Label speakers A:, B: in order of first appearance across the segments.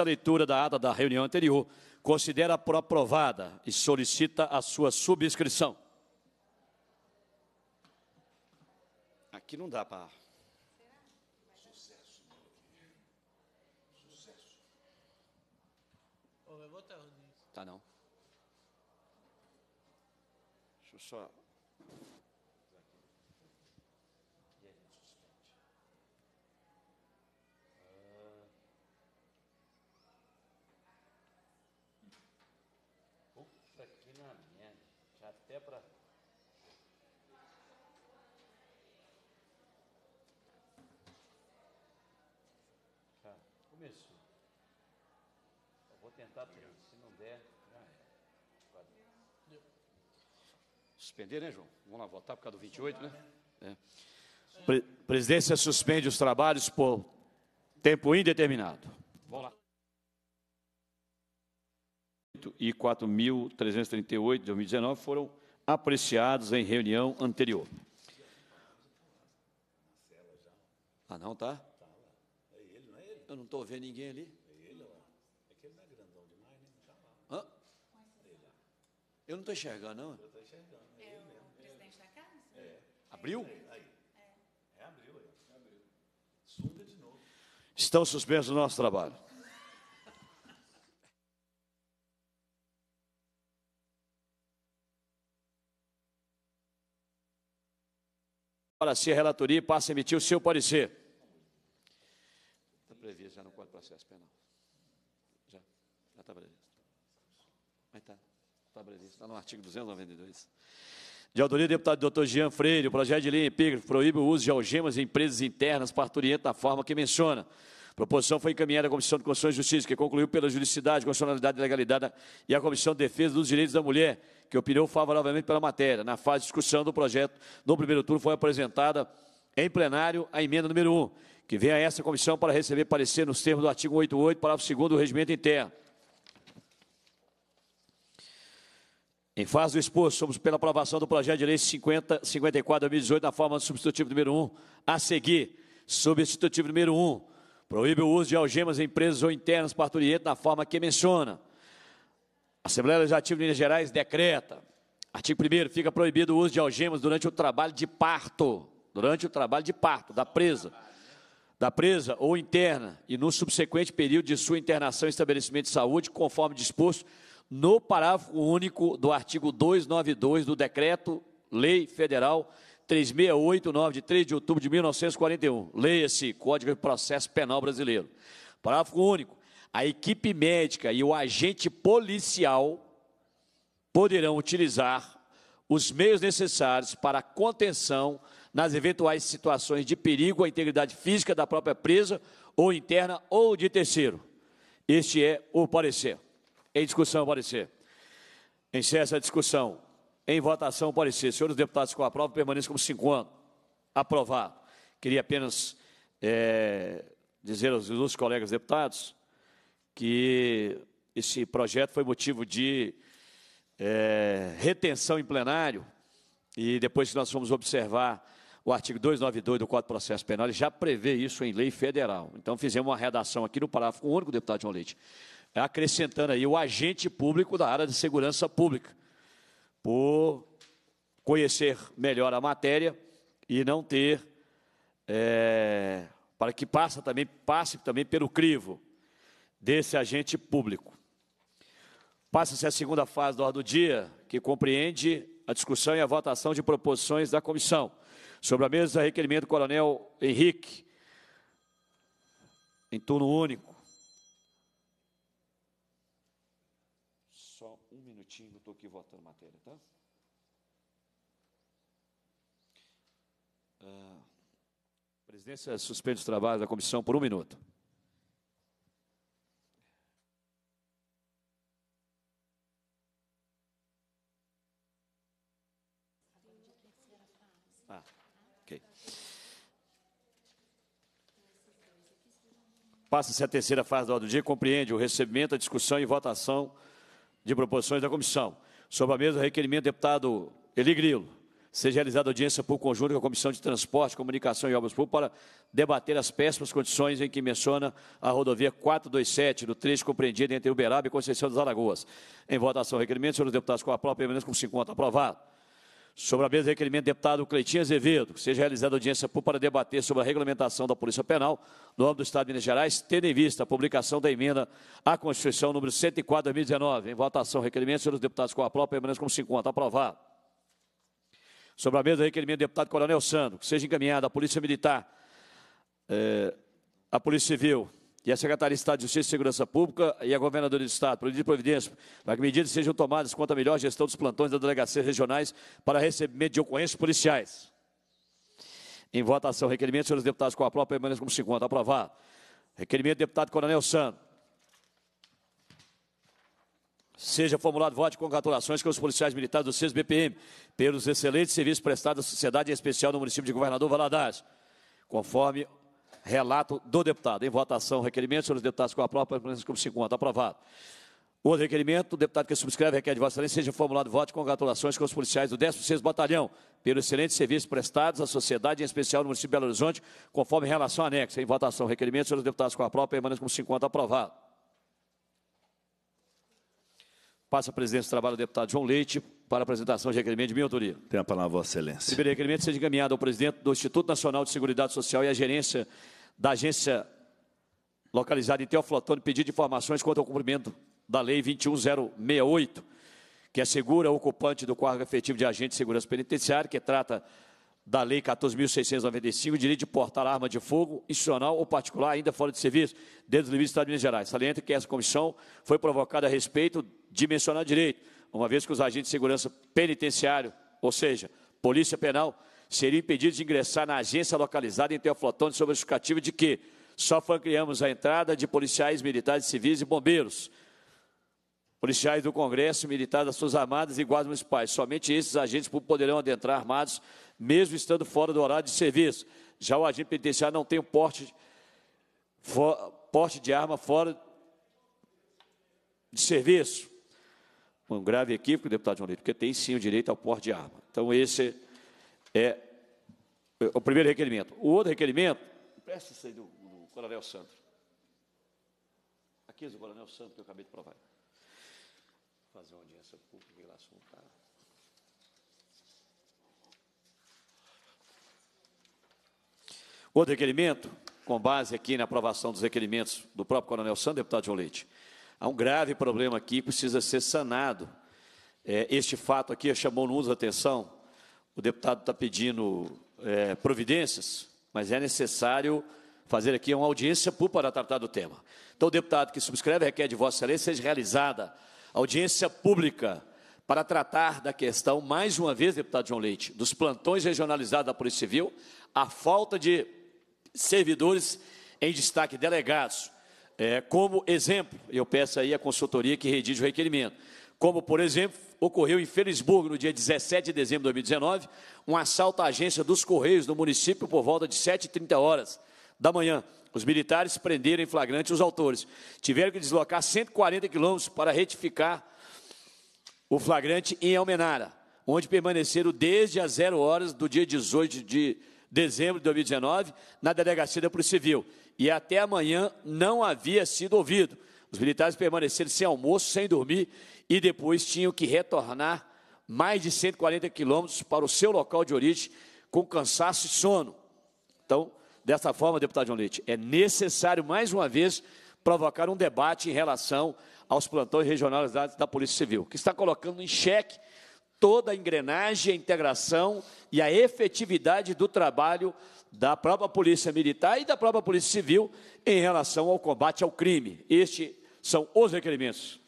A: esta leitura da ata da reunião anterior, considera por aprovada e solicita a sua subscrição. Aqui não dá para. Tá não. Deixa eu só começou. Eu vou tentar três. Se não der, já Suspender, né, João? Vamos lá votar por causa do 28, né? É. Pre Presidência suspende os trabalhos por tempo indeterminado. Vamos lá. E 4.338 de 2019 foram apreciados em reunião anterior. Ah, não, tá? Eu não estou vendo ninguém ali. É ele lá. É que ele não é grandão demais, né? Está lá. Hã? Eu não estou enxergando, não. Eu estou enxergando. É, é ele mesmo. o presidente da casa? É. Abriu? É, aí. É. é abriu, aí. É abriu. Sunda de novo. Estão suspensos o nosso trabalho. Para si, a relatoria passa a emitir o seu parecer processo penal. Já, já está previsto. Mas está, está previsto, está no artigo 292. De autoria do deputado Dr. Jean Freire, o projeto de lei epígrafe proíbe o uso de algemas em empresas internas parturientas da forma que menciona. A proposição foi encaminhada à Comissão de Constituição e Justiça, que concluiu pela juridicidade, constitucionalidade e legalidade e à Comissão de Defesa dos Direitos da Mulher, que opinou favoravelmente pela matéria. Na fase de discussão do projeto, no primeiro turno, foi apresentada em plenário a emenda número 1, que venha essa comissão para receber parecer nos termos do artigo 88, parágrafo 2 do Regimento Interno. Em fase do exposto, somos pela aprovação do projeto de lei 50, 54 2018, na forma do substitutivo número 1. A seguir, substitutivo número 1. Proíbe o uso de algemas em empresas ou internas parturientes na forma que menciona. Assembleia Legislativa de Minas Gerais decreta. Artigo 1 fica proibido o uso de algemas durante o trabalho de parto. Durante o trabalho de parto da presa da presa ou interna e no subsequente período de sua internação em estabelecimento de saúde, conforme disposto no parágrafo único do artigo 292 do Decreto Lei Federal 3689 de 3 de outubro de 1941. Leia-se Código de Processo Penal Brasileiro. Parágrafo único. A equipe médica e o agente policial poderão utilizar os meios necessários para a contenção nas eventuais situações de perigo à integridade física da própria presa ou interna ou de terceiro. Este é o parecer. Em discussão, parecer. Encerra a discussão. Em votação, parecer. Senhores deputados, com a prova, permaneça como cinco anos. aprovado. Queria apenas é, dizer aos meus colegas deputados que esse projeto foi motivo de é, retenção em plenário e depois que nós fomos observar o artigo 292 do Código de Processo Penal já prevê isso em lei federal. Então, fizemos uma redação aqui no parágrafo único, deputado João Leite, acrescentando aí o agente público da área de segurança pública, por conhecer melhor a matéria e não ter, é, para que passe também, passe também pelo crivo desse agente público. Passa-se a segunda fase da ordem do dia, que compreende a discussão e a votação de proposições da comissão. Sobre a mesa, requerimento do Coronel Henrique, em turno único. Só um minutinho, estou aqui votando matéria, tá? a ah, presidência suspende os trabalhos da comissão por um minuto. Passa-se a terceira fase da ordem do dia, compreende o recebimento, a discussão e votação de proposições da comissão. Sobre a mesa, requerimento do deputado Eli Grilo. Seja realizada audiência por conjunto com a Comissão de Transporte, Comunicação e Obras Públicas para debater as péssimas condições em que menciona a rodovia 427, do trecho compreendido entre Uberaba e Conceição das Alagoas. Em votação, requerimento, senhores deputados, com a própria permanência com 50 aprovado. Sobre a mesa, requerimento do deputado Cleitinho Azevedo, que seja realizada audiência pública para debater sobre a regulamentação da Polícia Penal no âmbito do Estado de Minas Gerais, tendo em vista a publicação da emenda à Constituição número 104 de 2019. Em votação, requerimento, senhores deputados com a prova, permanece como 50. Aprovado. Sobre a mesa, requerimento do deputado Coronel Sandro, que seja encaminhada à Polícia Militar, eh, à Polícia Civil, e a Secretaria de Estado de Justiça e Segurança Pública e a Governadora do Estado, de providência para que medidas sejam tomadas quanto à melhor gestão dos plantões das delegacias regionais para recebimento de ocorrências policiais. Em votação, requerimento, senhores deputados, com a própria permanece como segundo. Aprovado. Requerimento, deputado Coronel Sando Seja formulado voto de congratulações com os policiais militares do Cis BPM pelos excelentes serviços prestados à sociedade, em especial no município de Governador Valadares, conforme Relato do deputado. Em votação, requerimento. Senhores deputados, com a própria prova, como 50. Aprovado. Outro requerimento, o deputado que subscreve requer de Vossa Excelência seja formulado voto de congratulações com os policiais do 16º Batalhão pelo excelente serviço prestados à sociedade, em especial no município de Belo Horizonte, conforme relação anexa. Em votação, requerimento, senhores deputados, com a própria permanência como 50. Aprovado. Passa a presidência do trabalho do deputado João Leite para apresentação de requerimento de minha autoria. Tem a palavra, Vossa Excelência. O primeiro requerimento seja encaminhado ao presidente do Instituto Nacional de Seguridade Social e à gerência da agência localizada em Teoflotone pedir informações quanto ao cumprimento da Lei 21068, que assegura o ocupante do cargo efetivo de agente de segurança penitenciária, que trata da Lei 14.695, direito de portar arma de fogo institucional ou particular, ainda fora de serviço, dentro do limites do Estado de Minas Gerais. Salienta que essa comissão foi provocada a respeito de mencionar direito, uma vez que os agentes de segurança penitenciário, ou seja, Polícia Penal, seriam impedidos de ingressar na agência localizada em Teoflotone sob a justificativa de que só foi criamos a entrada de policiais militares, civis e bombeiros policiais do Congresso, militares das Forças Armadas e guardas municipais. Somente esses agentes poderão adentrar armados, mesmo estando fora do horário de serviço. Já o agente penitenciário não tem o porte, for, porte de arma fora de serviço. Um grave equívoco, deputado João Leite, porque tem sim o direito ao porte de arma. Então, esse é, é o primeiro requerimento. O outro requerimento, presta isso aí do, do Coronel Santos. Aqui é o Coronel Santos que eu acabei de provar fazer uma audiência pública, aquele assunto está Outro requerimento, com base aqui na aprovação dos requerimentos do próprio Coronel Sandro, deputado João Leite. Há um grave problema aqui, precisa ser sanado. É, este fato aqui chamou no nos atenção. O deputado está pedindo é, providências, mas é necessário fazer aqui uma audiência pública para tratar do tema. Então, o deputado que subscreve requer de Vossa Excelência seja realizada audiência pública para tratar da questão, mais uma vez, deputado João Leite, dos plantões regionalizados da Polícia Civil, a falta de servidores em destaque delegados. É, como exemplo, eu peço aí a consultoria que redige o requerimento. Como, por exemplo, ocorreu em Felisburgo, no dia 17 de dezembro de 2019, um assalto à agência dos Correios no município por volta de 7h30 horas da manhã. Os militares prenderam em flagrante os autores. Tiveram que deslocar 140 quilômetros para retificar o flagrante em Almenara, onde permaneceram desde as zero horas do dia 18 de dezembro de 2019 na delegacia da Polícia Civil. E até amanhã não havia sido ouvido. Os militares permaneceram sem almoço, sem dormir e depois tinham que retornar mais de 140 quilômetros para o seu local de origem com cansaço e sono. Então, Dessa forma, deputado João Leite, é necessário, mais uma vez, provocar um debate em relação aos plantões regionalizados da Polícia Civil, que está colocando em xeque toda a engrenagem, a integração e a efetividade do trabalho da própria Polícia Militar e da própria Polícia Civil em relação ao combate ao crime. Estes são os requerimentos.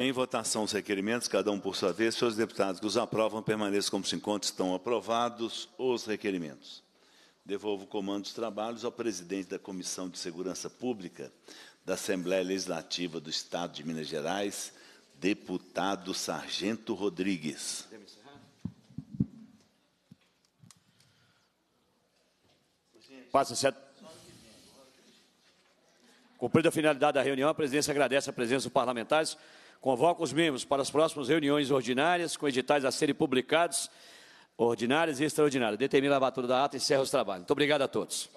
A: É. Em votação os requerimentos, cada um por sua vez. Senhores deputados que os aprovam, permaneçam como se encontram. Estão aprovados os requerimentos devolvo o comando dos trabalhos ao presidente da Comissão de Segurança Pública da Assembleia Legislativa do Estado de Minas Gerais, deputado Sargento Rodrigues. Passa, senhor. Cumprida a finalidade da reunião, a presidência agradece a presença dos parlamentares. Convoca os membros para as próximas reuniões ordinárias, com editais a serem publicados ordinárias e extraordinárias. Determine a lavatura da ata e encerro os trabalhos. Muito obrigado a todos.